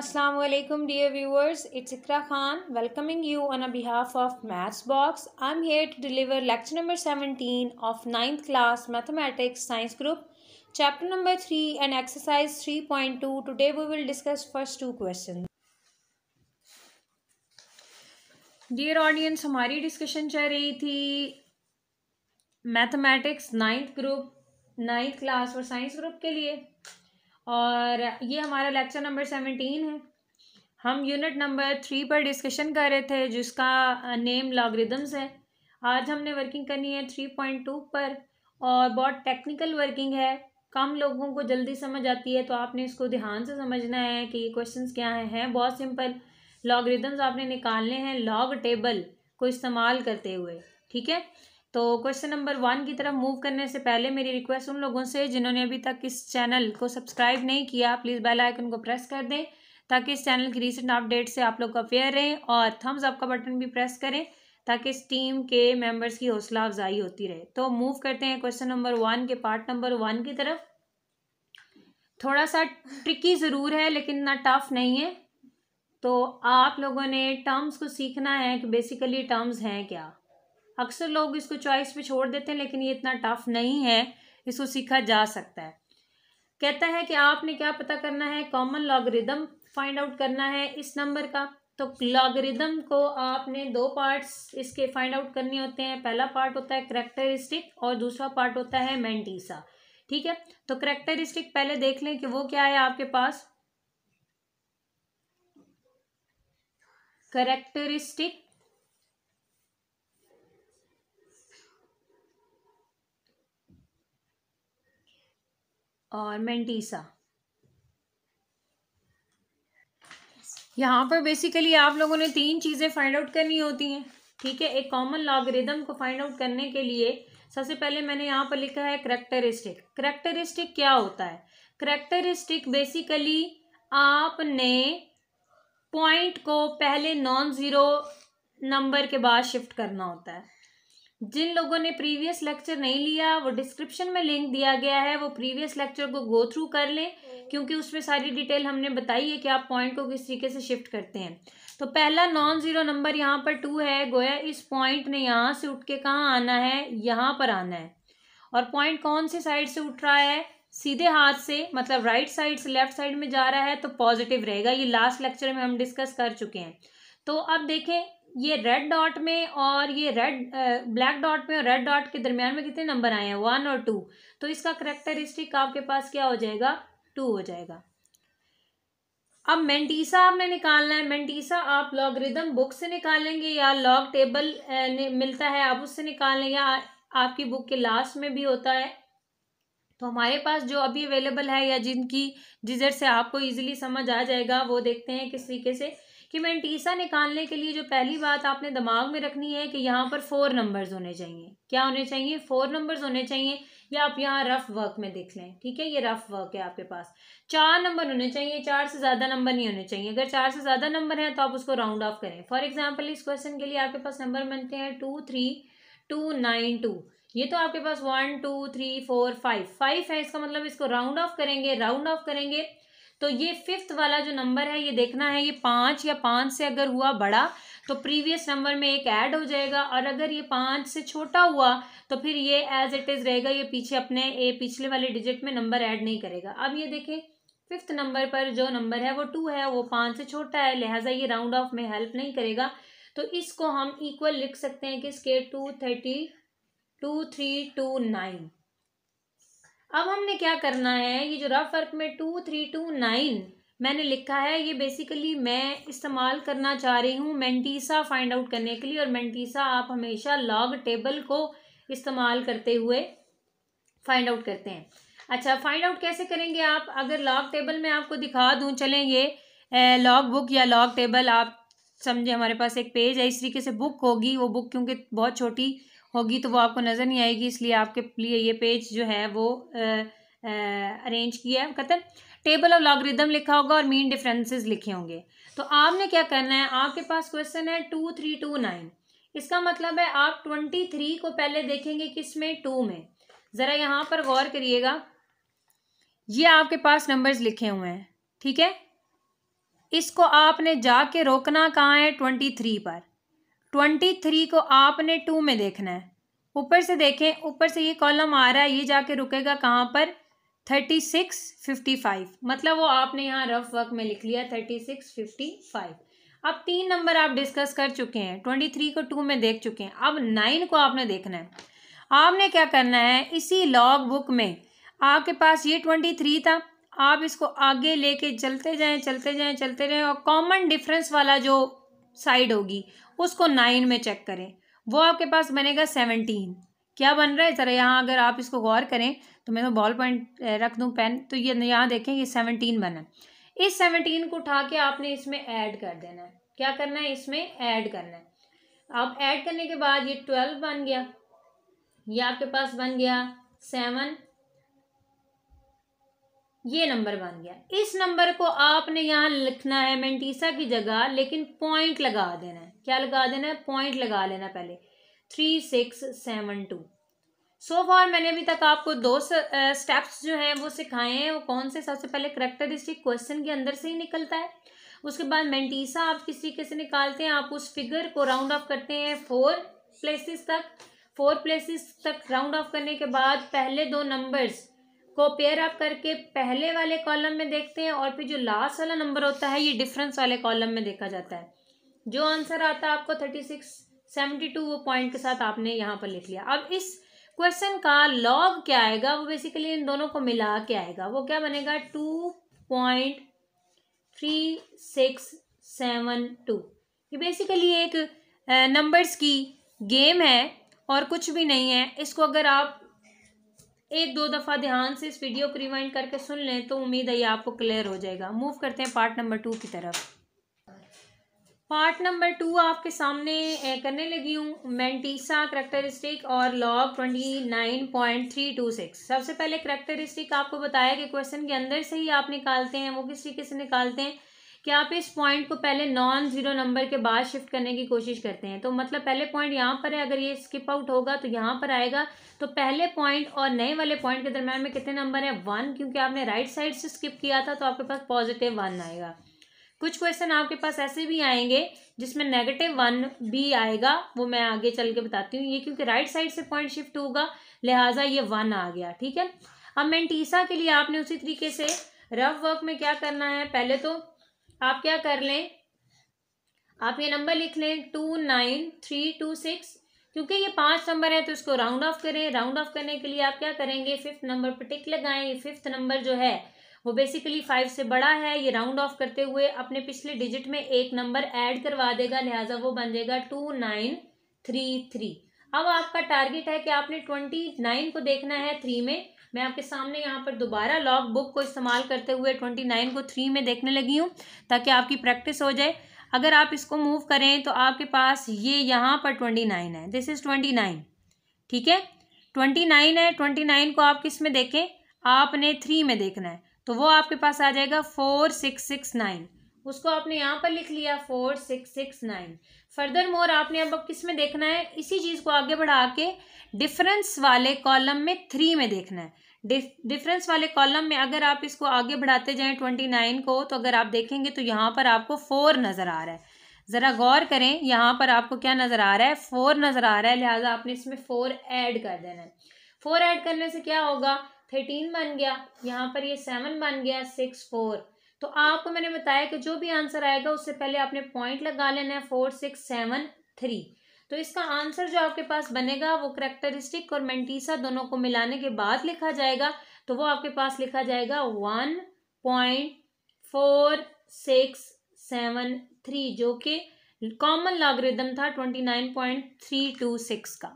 अस्सलाम वालेकुम dear viewers it's Ikra Khan welcoming you on behalf of Maths Box I'm here to deliver lecture number 17 of 9th class mathematics science group chapter number 3 and exercise 3.2 today we will discuss first two questions dear audience हमारी discussion चल रही थी mathematics ninth group ninth class और science group के लिए और ये हमारा लेक्चर नंबर सेवेंटीन है हम यूनिट नंबर थ्री पर डिस्कशन कर रहे थे जिसका नेम लॉगरिदम्स है आज हमने वर्किंग करनी है थ्री पॉइंट टू पर और बहुत टेक्निकल वर्किंग है कम लोगों को जल्दी समझ आती है तो आपने इसको ध्यान से समझना है कि ये क्वेश्चन क्या हैं है, बहुत सिंपल लॉगरिदम्स आपने निकालने हैं लॉग टेबल को इस्तेमाल करते हुए ठीक है तो क्वेश्चन नंबर वन की तरफ मूव करने से पहले मेरी रिक्वेस्ट उन लोगों से जिन्होंने अभी तक इस चैनल को सब्सक्राइब नहीं किया प्लीज़ बेल आइकन को प्रेस कर दें ताकि इस चैनल की रिसेंट अपडेट से आप लोग अवेयर रहें और थम्स अप का बटन भी प्रेस करें ताकि इस टीम के मेंबर्स की हौसला अफजाई होती रहे तो मूव करते हैं क्वेश्चन नंबर वन के पार्ट नंबर वन की तरफ थोड़ा सा ट्रिकी ज़रूर है लेकिन ना टफ नहीं है तो आप लोगों ने टर्म्स को सीखना है कि बेसिकली टर्म्स हैं क्या अक्सर लोग इसको चॉइस पे छोड़ देते हैं लेकिन ये इतना टफ नहीं है इसको सीखा जा सकता है कहता है कि आपने क्या पता करना है कॉमन लॉगरिदम फाइंड आउट करना है इस नंबर का तो लॉगरिदम को आपने दो पार्ट्स इसके फाइंड आउट करने होते हैं पहला पार्ट होता है करेक्टरिस्टिक और दूसरा पार्ट होता है मेंटीसा ठीक है तो करेक्टरिस्टिक पहले देख लें कि वो क्या है आपके पास करेक्टरिस्टिक और मेंटीसा यहाँ पर बेसिकली आप लोगों ने तीन चीज़ें फाइंड आउट करनी होती हैं ठीक है एक कॉमन लॉगरिदम को फाइंड आउट करने के लिए सबसे पहले मैंने यहाँ पर लिखा है करेक्टरिस्टिक करेक्टरिस्टिक क्या होता है करेक्टरिस्टिक बेसिकली आपने पॉइंट को पहले नॉन ज़ीरो नंबर के बाद शिफ्ट करना होता है जिन लोगों ने प्रीवियस लेक्चर नहीं लिया वो डिस्क्रिप्शन में लिंक दिया गया है वो प्रीवियस लेक्चर को गो थ्रू कर लें हम्म। क्योंकि उसमें सारी डिटेल हमने बताई है कि आप पॉइंट को किस तरीके से शिफ्ट करते हैं तो पहला नॉन ज़ीरो नंबर यहाँ पर टू है गोया इस पॉइंट ने यहाँ से उठ के कहाँ आना है यहाँ पर आना है और पॉइंट कौन सी साइड से उठ रहा है सीधे हाथ से मतलब राइट साइड से लेफ्ट साइड में जा रहा है तो पॉजिटिव रहेगा ये लास्ट लेक्चर में हम डिस्कस कर चुके हैं तो अब देखें ये रेड डॉट में और ये रेड ब्लैक डॉट में और रेड डॉट के दरमियान में कितने नंबर आए हैं वन और टू तो इसका करेक्टरिस्टिक आपके पास क्या हो जाएगा टू हो जाएगा अब मेंटीसा आपने निकालना है मेंटीसा आप लॉगरिदम बुक से निकालेंगे या लॉग टेबल मिलता है आप उससे निकाल लें या आपकी बुक के लास्ट में भी होता है तो हमारे पास जो अभी अवेलेबल है या जिनकी जिजर से आपको इजीली समझ आ जाएगा वो देखते हैं किस तरीके से कि मेंटीसा निकालने के लिए जो पहली बात आपने दिमाग में रखनी है कि यहाँ पर फोर नंबर्स होने चाहिए क्या होने चाहिए फोर नंबर्स होने चाहिए या आप यहाँ रफ वर्क में देख लें ठीक है ये रफ वर्क है आपके पास चार नंबर होने चाहिए चार से ज़्यादा नंबर नहीं होने चाहिए अगर चार से ज़्यादा नंबर है तो आप उसको राउंड ऑफ करें फॉर एग्जाम्पल इस क्वेश्चन के लिए आपके पास नंबर बनते हैं two three two nine two ये तो आपके पास one two three four five five है इसका मतलब इसको राउंड ऑफ करेंगे राउंड ऑफ करेंगे तो ये फिफ्थ वाला जो नंबर है ये देखना है ये पाँच या पाँच से अगर हुआ बड़ा तो प्रीवियस नंबर में एक ऐड हो जाएगा और अगर ये पाँच से छोटा हुआ तो फिर ये एज इट इज़ रहेगा ये पीछे अपने ए पिछले वाले डिजिट में नंबर ऐड नहीं करेगा अब ये देखें फिफ्थ नंबर पर जो नंबर है वो टू है वो पाँच से छोटा है लिहाजा ये राउंड ऑफ में हेल्प नहीं करेगा तो इसको हम इक्वल लिख सकते हैं कि इसके two thirty two three two nine अब हमने क्या करना है ये जो रफ वर्क में टू थ्री टू नाइन मैंने लिखा है ये बेसिकली मैं इस्तेमाल करना चाह रही हूँ मेंटीसा फाइंड आउट करने के लिए और मेंटीसा आप हमेशा लॉग टेबल को इस्तेमाल करते हुए फाइंड आउट करते हैं अच्छा फाइंड आउट कैसे करेंगे आप अगर लॉग टेबल में आपको दिखा दूँ चलें ये लॉग बुक या लॉग टेबल आप समझे हमारे पास एक पेज है इस तरीके से बुक होगी वो बुक क्योंकि बहुत छोटी होगी तो वो आपको नज़र नहीं आएगी इसलिए आपके लिए ये पेज जो है वो अरेंज किया है कहते टेबल ऑफ लॉगरिदम लिखा होगा और मीन डिफरेंसेस लिखे होंगे तो आपने क्या करना है आपके पास क्वेश्चन है टू थ्री टू नाइन इसका मतलब है आप ट्वेंटी थ्री को पहले देखेंगे किस में टू में ज़रा यहाँ पर गौर करिएगा ये आपके पास नंबर्स लिखे हुए हैं ठीक है इसको आपने जाके रोकना कहाँ है ट्वेंटी थ्री पर ट्वेंटी थ्री को आपने टू में देखना है ऊपर से देखें ऊपर से ये कॉलम आ रहा है ये जाके रुकेगा कहाँ पर थर्टी सिक्स फिफ्टी फाइव मतलब वो आपने यहाँ रफ वर्क में लिख लिया थर्टी सिक्स फिफ्टी फाइव अब तीन नंबर आप डिस्कस कर चुके हैं ट्वेंटी थ्री को टू में देख चुके हैं अब नाइन को आपने देखना है आपने क्या करना है इसी लॉग बुक में आपके पास ये ट्वेंटी थ्री था आप इसको आगे लेके चलते जाएं चलते जाएं चलते रहें और कॉमन डिफरेंस वाला जो साइड होगी उसको नाइन में चेक करें वो आपके पास बनेगा सेवनटीन क्या बन रहा है ज़रा यहाँ अगर आप इसको गौर करें तो मैं तो बॉल पॉइंट रख दूँ पेन तो ये यहाँ देखें ये सेवनटीन बना इस सेवनटीन को उठा के आपने इसमें ऐड कर देना है क्या करना है इसमें ऐड करना है आप ऐड करने के बाद ये ट्वेल्व बन गया ये आपके पास बन गया सेवन ये नंबर बन गया इस नंबर को आपने यहाँ लिखना है मेंटीसा की जगह लेकिन पॉइंट लगा देना है क्या लगा देना है पॉइंट लगा लेना पहले three six seven two so far मैंने अभी तक आपको दो स्टेप्स जो हैं वो सिखाए हैं वो कौन से सबसे पहले करेक्टरिस्टिक क्वेश्चन के अंदर से ही निकलता है उसके बाद मेंटीसा आप किस तरीके से निकालते हैं आप उस फिगर को राउंड ऑफ करते हैं फोर प्लेसेस तक फोर प्लेसेस तक राउंड ऑफ करने के बाद पहले दो नंबर्स को पेयर आप करके पहले वाले कॉलम में देखते हैं और फिर जो लास्ट वाला नंबर होता है ये डिफरेंस वाले कॉलम में देखा जाता है जो आंसर आता है आपको थर्टी सिक्स सेवेंटी टू वो पॉइंट के साथ आपने यहाँ पर लिख लिया अब इस क्वेश्चन का लॉग क्या आएगा वो बेसिकली इन दोनों को मिला के आएगा वो क्या बनेगा two point three six seven two ये बेसिकली एक नंबर्स की गेम है और कुछ भी नहीं है इसको अगर आप एक दो दफ़ा ध्यान से इस वीडियो को रिवाइंड करके सुन लें तो उम्मीद है ये आपको क्लियर हो जाएगा मूव करते हैं पार्ट नंबर टू की तरफ पार्ट नंबर टू आपके सामने करने लगी हूँ मेंटीसा करेक्टरिस्टिक और log twenty nine point three two six सबसे पहले करेक्टरिस्टिक आपको बताया कि क्वेश्चन के अंदर से ही आप निकालते हैं वो किस तरीके से निकालते हैं कि आप इस पॉइंट को पहले नॉन ज़ीरो नंबर के बाद शिफ्ट करने की कोशिश करते हैं तो मतलब पहले पॉइंट यहाँ पर है अगर ये स्किप आउट होगा तो यहाँ पर आएगा तो पहले पॉइंट और नए वाले पॉइंट के दरम्यान में कितने नंबर है वन क्योंकि आपने राइट साइड से स्किप किया था तो आपके पास पॉजिटिव वन आएगा कुछ क्वेश्चन आपके पास ऐसे भी आएंगे जिसमें नेगेटिव वन भी आएगा वो मैं आगे चल के बताती हूँ ये क्योंकि राइट साइड से पॉइंट शिफ्ट होगा लिहाजा ये वन आ गया ठीक है अब मेंटीसा के लिए आपने उसी तरीके से रफ वर्क में क्या करना है पहले तो आप क्या कर लें आप ये नंबर लिख लें two nine three two six क्योंकि ये पांच नंबर है तो इसको राउंड ऑफ करें राउंड ऑफ करने के लिए आप क्या करेंगे फिफ्थ नंबर पर टिक लगाएं ये फिफ्थ नंबर जो है वो बेसिकली फाइव से बड़ा है ये राउंड ऑफ करते हुए अपने पिछले डिजिट में एक नंबर ऐड करवा देगा लिहाजा वो बन जाएगा टू नाइन थ्री थ्री अब आपका टारगेट है कि आपने ट्वेंटी नाइन को देखना है थ्री में मैं आपके सामने यहाँ पर दोबारा लॉग बुक को इस्तेमाल करते हुए ट्वेंटी नाइन को थ्री में देखने लगी हूँ ताकि आपकी प्रैक्टिस हो जाए अगर आप इसको मूव करें तो आपके पास ये यहाँ पर ट्वेंटी नाइन है दिस इज़ ट्वेंटी नाइन ठीक है ट्वेंटी नाइन है ट्वेंटी नाइन को आप किस में देखें आपने थ्री में देखना है तो वो आपके पास आ जाएगा फोर सिक्स सिक्स नाइन उसको आपने यहाँ पर लिख लिया four six six nine further more आपने अब किस में देखना है इसी चीज़ को आगे बढ़ा के डिफरेंस वाले कॉलम में थ्री में देखना है डिफरेंस वाले कॉलम में अगर आप इसको आगे बढ़ाते जाएं ट्वेंटी नाइन को तो अगर आप देखेंगे तो यहाँ पर आपको फोर नज़र आ रहा है ज़रा गौर करें यहाँ पर आपको क्या नज़र आ रहा है फोर नज़र आ रहा है लिहाजा आपने इसमें फ़ोर ऐड कर देना है फोर ऐड करने से क्या होगा थर्टीन बन गया यहाँ पर ये सेवन बन गया सिक्स फोर तो आपको मैंने बताया कि जो भी आंसर आएगा उससे पहले आपने पॉइंट लगा लेना है फोर सिक्स सेवन थ्री तो इसका आंसर जो आपके पास बनेगा वो करेक्टरिस्टिक और मेंटीसा दोनों को मिलाने के बाद लिखा जाएगा तो वो आपके पास लिखा जाएगा one point four six seven three जो कि कॉमन लॉगरिदम था twenty nine point three two six का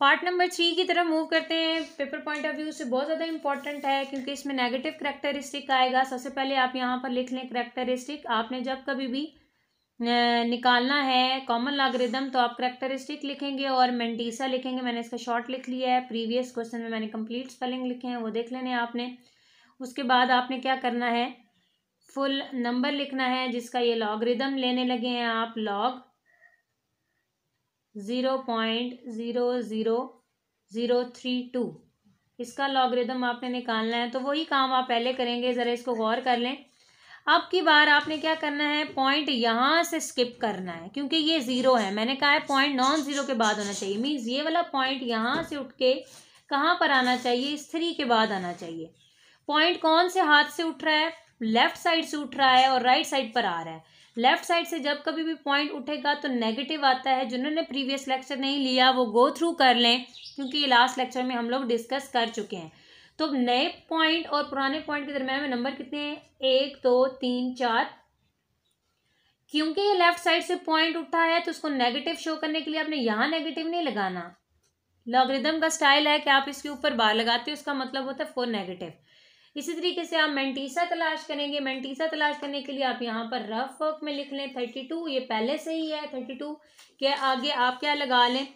पार्ट नंबर थ्री की तरफ मूव करते हैं पेपर पॉइंट ऑफ व्यू से बहुत ज़्यादा इंपॉर्टेंट है क्योंकि इसमें नेगेटिव करेक्टरिस्टिक आएगा सबसे पहले आप यहाँ पर लिख लें करेक्टरिस्टिक आपने जब कभी भी निकालना है कॉमन लागरिदम तो आप करेक्टरिस्टिक लिखेंगे और मेंटीसा लिखेंगे मैंने इसका शॉर्ट लिख लिया है प्रीवियस क्वेश्चन में मैंने कंप्लीट स्पेलिंग लिखे हैं वो देख लेने आपने उसके बाद आपने क्या करना है फुल नंबर लिखना है जिसका ये लॉगरिदम लेने लगे हैं आप log zero point zero zero zero three two इसका लॉगरिदम आपने निकालना है तो वही काम आप पहले करेंगे ज़रा इसको गौर कर लें अब की बार आपने क्या करना है पॉइंट यहाँ से स्किप करना है क्योंकि ये ज़ीरो है मैंने कहा है पॉइंट नॉन ज़ीरो के बाद होना चाहिए मीन्स ये वाला पॉइंट यहाँ से उठ के कहाँ पर आना चाहिए इस थ्री के बाद आना चाहिए पॉइंट कौन से हाथ से उठ रहा है लेफ़्ट साइड से उठ रहा है और राइट right साइड पर आ रहा है लेफ्ट साइड से जब कभी भी पॉइंट उठेगा तो नेगेटिव आता है जिन्होंने प्रीवियस लेक्चर नहीं लिया वो गो थ्रू कर लें क्योंकि ये लास्ट लेक्चर में हम लोग डिस्कस कर चुके हैं तो नए पॉइंट और पुराने पॉइंट के दरम्यान में नंबर कितने हैं एक दो तीन चार क्योंकि ये लेफ्ट साइड से पॉइंट उठा है तो उसको नेगेटिव शो करने के लिए आपने यहाँ नेगेटिव नहीं लगाना लॉगरिदम का स्टाइल है कि आप इसके ऊपर बार लगाते हो उसका मतलब होता है फोर नेगेटिव इसी तरीके से आप मेंटीसा तलाश करेंगे मेंटीसा तलाश करने के लिए आप यहाँ पर रफ वर्क में लिख लें थर्टी टू ये पहले से ही है थर्टी टू के आगे आप क्या लगा लें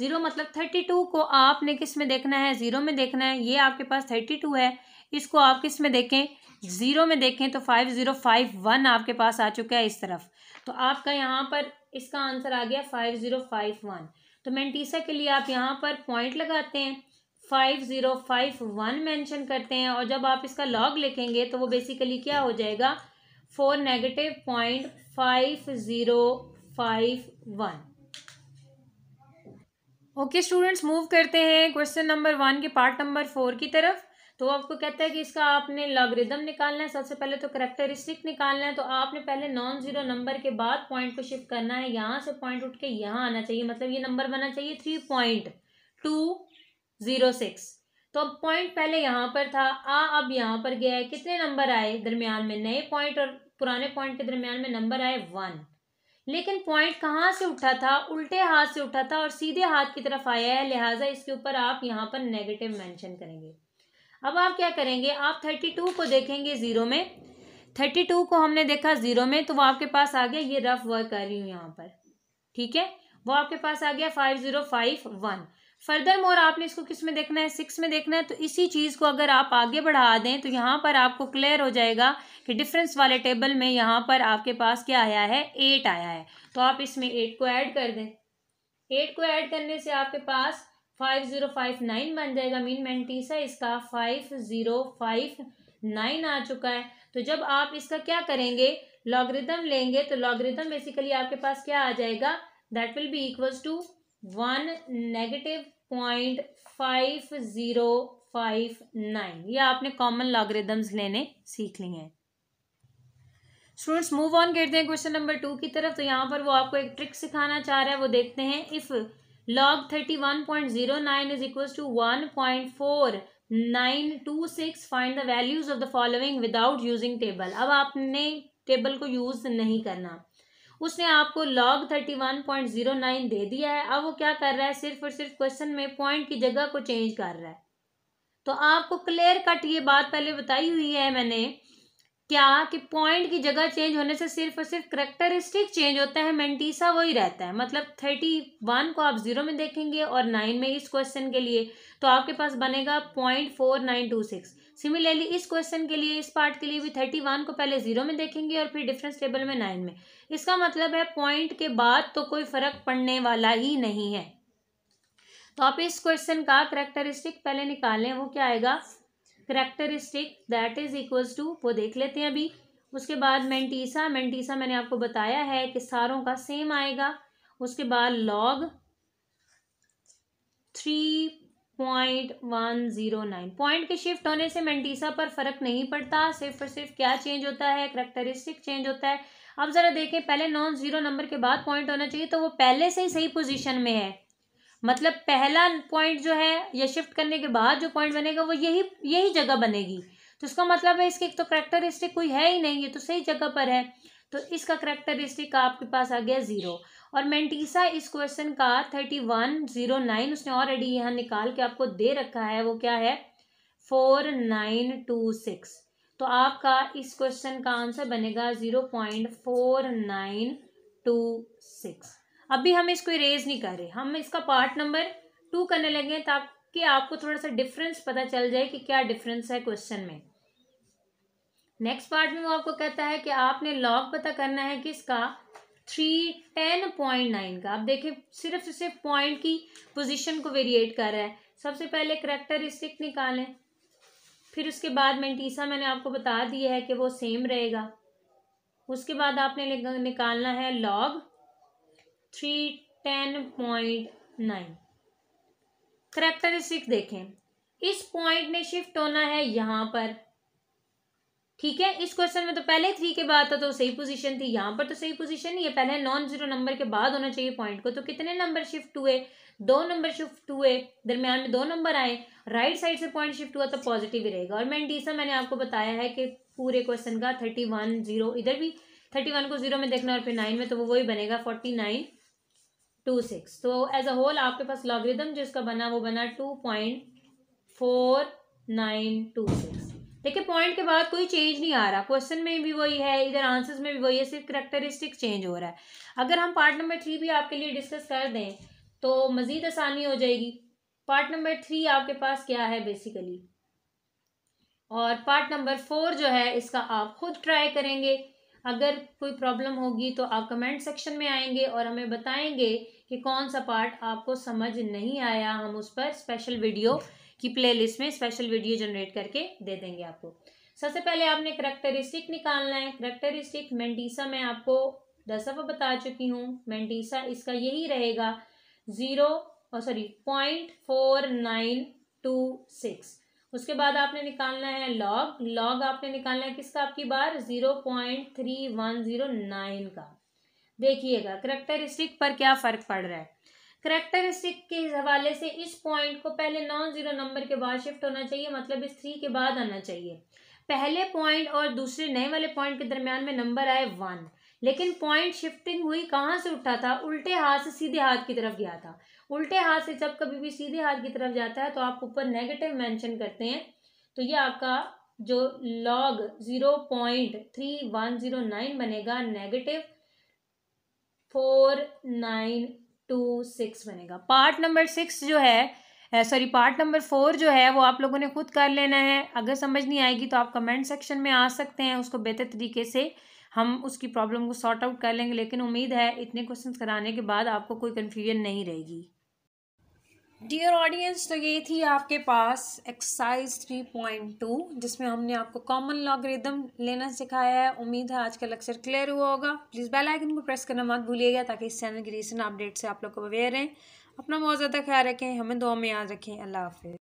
ज़ीरो मतलब थर्टी टू को आपने किस में देखना है ज़ीरो में देखना है ये आपके पास थर्टी टू है इसको आप किस में देखें ज़ीरो में देखें तो फाइव ज़ीरो फाइव वन आपके पास आ चुका है इस तरफ तो आपका यहाँ पर इसका आंसर आ गया फाइव ज़ीरो फाइव वन तो मेंटीसा के लिए आप यहाँ पर पॉइंट लगाते हैं five zero five one mention करते हैं और जब आप इसका लॉग लिखेंगे तो वो बेसिकली क्या हो जाएगा four negative point five zero five one okay students move करते हैं क्वेश्चन नंबर वन के पार्ट नंबर फोर की तरफ तो आपको कहता है कि इसका आपने लॉगरिदम निकालना है सबसे पहले तो करेक्टरिस्टिक निकालना है तो आपने पहले नॉन जीरो नंबर के बाद पॉइंट को शिफ्ट करना है यहाँ से पॉइंट उठ के यहाँ आना चाहिए मतलब ये नंबर बना चाहिए three point two zero six तो अब पॉइंट पहले यहाँ पर था आ अब यहाँ पर गया है कितने नंबर आए दरमियान में नए पॉइंट और पुराने पॉइंट के दरमियान में नंबर आए वन लेकिन पॉइंट कहाँ से उठा था उल्टे हाथ से उठा था और सीधे हाथ की तरफ आया है लिहाजा इसके ऊपर आप यहाँ पर नेगेटिव मेंशन करेंगे अब आप क्या करेंगे आप थर्टी टू को देखेंगे ज़ीरो में थर्टी टू को हमने देखा ज़ीरो में तो वो आपके पास आ गया ये रफ वर्क कर रही हूँ यहाँ पर ठीक है वो आपके पास आ गया five zero five one further more आपने इसको किस में देखना है सिक्स में देखना है तो इसी चीज़ को अगर आप आगे बढ़ा दें तो यहाँ पर आपको क्लियर हो जाएगा कि डिफरेंस वाले टेबल में यहाँ पर आपके पास क्या आया है एट आया है तो आप इसमें एट को ऐड कर दें एट को ऐड करने से आपके पास फाइव ज़ीरो फाइव नाइन बन जाएगा मीन है इसका फाइव ज़ीरो फाइव नाइन आ चुका है तो जब आप इसका क्या करेंगे लॉगरिदम लेंगे तो लॉगरिदम बेसिकली आपके पास क्या आ जाएगा that will be equals to one negative point five zero five nine ये आपने कॉमन लॉगरिदम्स लेने सीख लिए हैं स्टूडेंट्स मूव ऑन करते हैं क्वेश्चन नंबर टू की तरफ तो यहाँ पर वो आपको एक ट्रिक सिखाना चाह रहा है वो देखते हैं if log thirty one point zero nine is equal to one point four nine two six find the values of the following without using table अब आपने टेबल को यूज नहीं करना उसने आपको log thirty one point zero nine दे दिया है अब वो क्या कर रहा है सिर्फ और सिर्फ क्वेश्चन में पॉइंट की जगह को चेंज कर रहा है तो आपको क्लियर कट ये बात पहले बताई हुई है मैंने क्या कि पॉइंट की जगह चेंज होने से सिर्फ और सिर्फ करेक्टरिस्टिक चेंज होता है मेंटीसा वही रहता है मतलब थर्टी वन को आप ज़ीरो में देखेंगे और नाइन में इस क्वेश्चन के लिए तो आपके पास बनेगा point four nine two six similarly इस क्वेश्चन के लिए इस पार्ट के लिए भी थर्टी वन को पहले ज़ीरो में देखेंगे और फिर डिफरेंस टेबल में नाइन में इसका मतलब है पॉइंट के बाद तो कोई फ़र्क पड़ने वाला ही नहीं है तो आप इस क्वेश्चन का करेक्टरिस्टिक पहले निकालें वो क्या आएगा characteristic that is equals to वो देख लेते हैं अभी उसके बाद मेंटीसा मेंटीसा मैंने आपको बताया है कि सारों का सेम आएगा उसके बाद log three point one zero nine point के शिफ्ट होने से मेंटीसा पर फर्क नहीं पड़ता सिर्फ और सिर्फ क्या चेंज होता है करेक्टरिस्टिक चेंज होता है अब ज़रा देखें पहले नॉन ज़ीरो नंबर के बाद पॉइंट होना चाहिए तो वो पहले से ही सही पोजीशन में है मतलब पहला पॉइंट जो है या शिफ्ट करने के बाद जो पॉइंट बनेगा वो यही यही जगह बनेगी तो इसका मतलब है इसकी तो करेक्टरिस्टिक कोई है ही नहीं ये तो सही जगह पर है तो इसका करेक्टरिस्टिक आपके पास आ गया ज़ीरो और मैंटीसा इस क्वेश्चन का थर्टी वन ज़ीरो नाइन उसने ऑलरेडी यहाँ निकाल के आपको दे रखा है वो क्या है फोर नाइन टू सिक्स तो आपका इस क्वेश्चन का आंसर बनेगा zero point four nine two six अभी हम इसको इरेज नहीं कर रहे हम इसका पार्ट नंबर टू करने लगे ताकि आपको थोड़ा सा डिफरेंस पता चल जाए कि क्या डिफरेंस है क्वेश्चन में नेक्स्ट पार्ट में वो आपको कहता है कि आपने लॉग पता करना है किसका थ्री टेन पॉइंट नाइन का आप देखें सिर्फ सिर्फ पॉइंट की पोजीशन को वेरिएट कर रहा है सबसे पहले करेक्टरिस्टिक निकालें फिर उसके बाद मेंटीसा मैंने आपको बता दिया है कि वो सेम रहेगा उसके बाद आपने निकालना है log three ten point nine characteristic देखें इस पॉइंट ने शिफ्ट होना है यहाँ पर ठीक है इस क्वेश्चन में तो पहले थ्री के बाद था तो सही पोजीशन थी यहाँ पर तो सही पोजीशन नहीं है पहले नॉन जीरो नंबर के बाद होना चाहिए पॉइंट को तो कितने नंबर शिफ्ट हुए दो नंबर शिफ्ट हुए दरमियान में दो नंबर आए राइट साइड से पॉइंट शिफ्ट हुआ तो पॉजिटिव ही रहेगा और डीसा मैंने आपको बताया है कि पूरे क्वेश्चन का थर्टी वन जीरो इधर भी थर्टी वन को जीरो में देखना और फिर नाइन में तो वो वही बनेगा फोर्टी नाइन टू सिक्स तो एज अ होल आपके पास लॉगरिदम जो इसका बना वो बना two point four nine two six देखिए पॉइंट के बाद कोई चेंज नहीं आ रहा क्वेश्चन में भी वही है इधर आंसर्स में भी वही है सिर्फ करेक्टरिस्टिक चेंज हो रहा है अगर हम पार्ट नंबर थ्री भी आपके लिए डिस्कस कर दें तो मज़ीद आसानी हो जाएगी पार्ट नंबर थ्री आपके पास क्या है बेसिकली और पार्ट नंबर फोर जो है इसका आप खुद ट्राई करेंगे अगर कोई प्रॉब्लम होगी तो आप कमेंट सेक्शन में आएंगे और हमें बताएंगे कि कौन सा पार्ट आपको समझ नहीं आया हम उस पर स्पेशल वीडियो की प्लेलिस्ट में स्पेशल वीडियो जनरेट करके दे देंगे आपको सबसे पहले आपने करेक्टरिस्टिक निकालना है करेक्टरिस्टिक मेंटीसा मैं आपको दस दफ़ा बता चुकी हूँ मेंटीसा इसका यही रहेगा जीरो और sorry point four nine two six उसके बाद आपने निकालना है लॉग लॉग आपने निकालना है किसका आपकी बार zero point three one zero nine का देखिएगा करेक्टरिस्टिक पर क्या फ़र्क पड़ रहा है करेक्टरिस्टिक के हवाले से इस पॉइंट को पहले नॉन ज़ीरो नंबर के बाद शिफ्ट होना चाहिए मतलब इस थ्री के बाद आना चाहिए पहले पॉइंट और दूसरे नए वाले पॉइंट के दरमियान में नंबर आए वन लेकिन पॉइंट शिफ्टिंग हुई कहाँ से उठा था उल्टे हाथ से सीधे हाथ की तरफ गया था उल्टे हाथ से जब कभी भी सीधे हाथ की तरफ जाता है तो आप ऊपर नेगेटिव मेंशन करते हैं तो ये आपका जो log zero point three one zero nine बनेगा negative four nine two six बनेगा पार्ट नंबर सिक्स जो है सॉरी पार्ट नंबर फोर जो है वो आप लोगों ने खुद कर लेना है अगर समझ नहीं आएगी तो आप कमेंट सेक्शन में आ सकते हैं उसको बेहतर तरीके से हम उसकी प्रॉब्लम को सॉर्ट आउट कर लेंगे लेकिन उम्मीद है इतने क्वेश्चन कराने के बाद आपको कोई कन्फ्यूजन नहीं रहेगी डियर ऑडियंस तो ये थी आपके पास एक्सरसाइज थ्री पॉइंट टू जिसमें हमने आपको कॉमन रिदम लेना सिखाया है उम्मीद है आज का लेक्चर क्लियर हुआ होगा प्लीज़ बेल आइकन को प्रेस करना मत भूलिएगा ताकि इस चैनल की रिसेंट अपडेट से आप लोग को अवेयर रहें अपना बहुत ज़्यादा ख्याल रखें हमें दुआ में याद रखें अल्लाह हाफिज़